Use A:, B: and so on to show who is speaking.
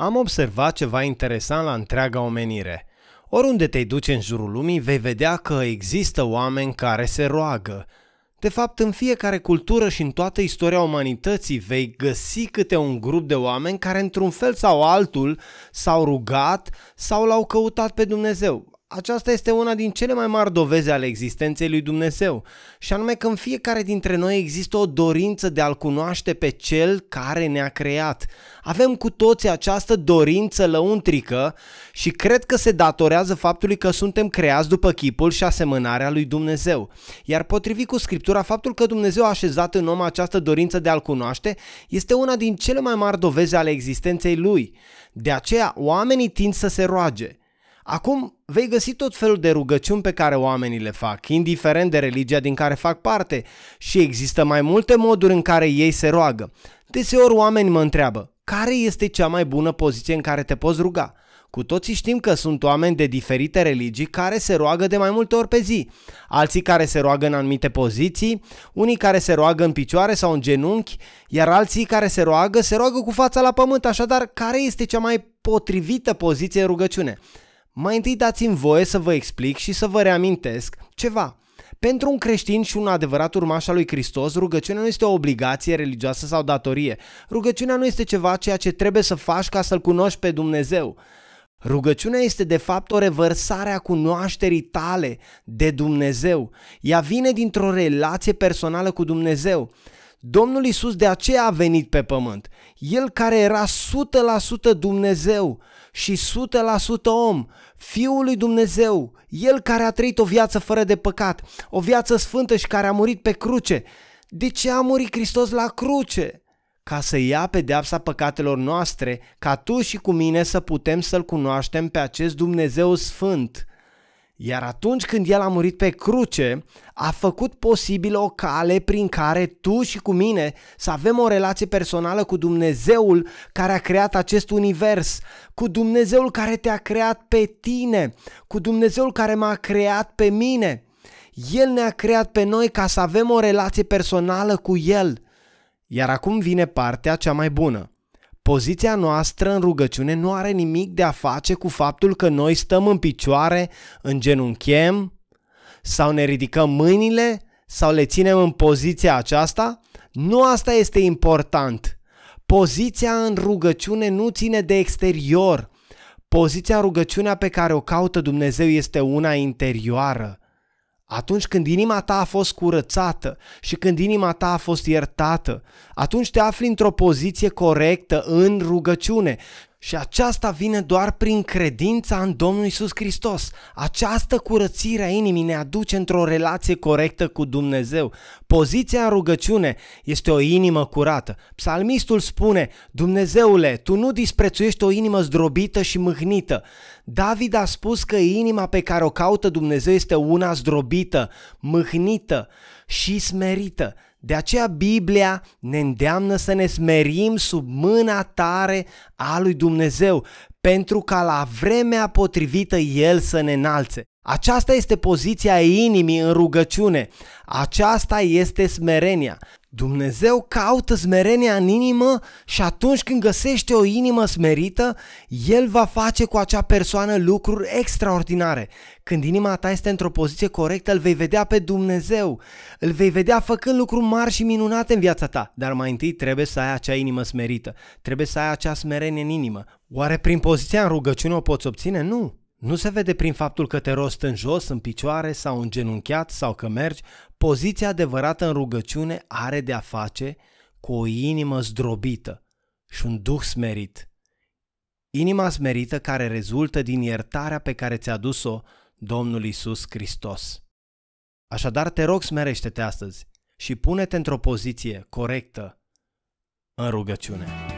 A: Am observat ceva interesant la întreaga omenire. Oriunde te duci în jurul lumii, vei vedea că există oameni care se roagă. De fapt, în fiecare cultură și în toată istoria umanității vei găsi câte un grup de oameni care într-un fel sau altul s-au rugat sau l-au căutat pe Dumnezeu aceasta este una din cele mai mari doveze ale existenței lui Dumnezeu, și anume că în fiecare dintre noi există o dorință de a-L cunoaște pe Cel care ne-a creat. Avem cu toții această dorință lăuntrică și cred că se datorează faptului că suntem creați după chipul și asemănarea lui Dumnezeu. Iar potrivit cu Scriptura, faptul că Dumnezeu a așezat în om această dorință de a-L cunoaște este una din cele mai mari doveze ale existenței Lui. De aceea, oamenii tind să se roage. Acum, vei găsi tot felul de rugăciuni pe care oamenii le fac, indiferent de religia din care fac parte și există mai multe moduri în care ei se roagă. Deseori oamenii mă întreabă, care este cea mai bună poziție în care te poți ruga? Cu toții știm că sunt oameni de diferite religii care se roagă de mai multe ori pe zi, alții care se roagă în anumite poziții, unii care se roagă în picioare sau în genunchi, iar alții care se roagă se roagă cu fața la pământ, așadar care este cea mai potrivită poziție în rugăciune? Mai întâi dați-mi voie să vă explic și să vă reamintesc ceva. Pentru un creștin și un adevărat urmaș al lui Hristos, rugăciunea nu este o obligație religioasă sau datorie. Rugăciunea nu este ceva ceea ce trebuie să faci ca să-L cunoști pe Dumnezeu. Rugăciunea este de fapt o revărsare a cunoașterii tale de Dumnezeu. Ea vine dintr-o relație personală cu Dumnezeu. Domnul Isus de aceea a venit pe pământ. El care era 100% Dumnezeu și 100% om, Fiul lui Dumnezeu, El care a trăit o viață fără de păcat, o viață sfântă și care a murit pe cruce. De ce a murit Hristos la cruce? Ca să ia pedeapsa păcatelor noastre, ca tu și cu mine să putem să-L cunoaștem pe acest Dumnezeu sfânt. Iar atunci când El a murit pe cruce, a făcut posibil o cale prin care tu și cu mine să avem o relație personală cu Dumnezeul care a creat acest univers, cu Dumnezeul care te-a creat pe tine, cu Dumnezeul care m-a creat pe mine. El ne-a creat pe noi ca să avem o relație personală cu El. Iar acum vine partea cea mai bună. Poziția noastră în rugăciune nu are nimic de a face cu faptul că noi stăm în picioare, în genunchiem sau ne ridicăm mâinile sau le ținem în poziția aceasta. Nu asta este important. Poziția în rugăciune nu ține de exterior. Poziția rugăciunea pe care o caută Dumnezeu este una interioară. Atunci când inima ta a fost curățată și când inima ta a fost iertată, atunci te afli într-o poziție corectă în rugăciune și aceasta vine doar prin credința în Domnul Isus Hristos. Această curățire a inimii ne aduce într-o relație corectă cu Dumnezeu. Poziția în rugăciune este o inimă curată. Psalmistul spune, Dumnezeule, tu nu disprețuiești o inimă zdrobită și mâhnită. David a spus că inima pe care o caută Dumnezeu este una zdrobită, mâhnită și smerită. De aceea Biblia ne îndeamnă să ne smerim sub mâna tare a lui Dumnezeu, pentru ca la vremea potrivită El să ne înalțe. Aceasta este poziția inimii în rugăciune. Aceasta este smerenia. Dumnezeu caută smerenia în inimă și atunci când găsește o inimă smerită, El va face cu acea persoană lucruri extraordinare. Când inima ta este într-o poziție corectă, îl vei vedea pe Dumnezeu, îl vei vedea făcând lucruri mari și minunate în viața ta. Dar mai întâi trebuie să ai acea inimă smerită, trebuie să ai acea smerenie în inimă. Oare prin poziția în rugăciune o poți obține? Nu. Nu se vede prin faptul că te rost în jos, în picioare sau în genunchiat sau că mergi, poziția adevărată în rugăciune are de a face cu o inimă zdrobită și un duh smerit. Inima smerită care rezultă din iertarea pe care ți-a dus-o Domnul Isus Hristos. Așadar, te rog, smerește-te astăzi și pune-te într-o poziție corectă în rugăciune.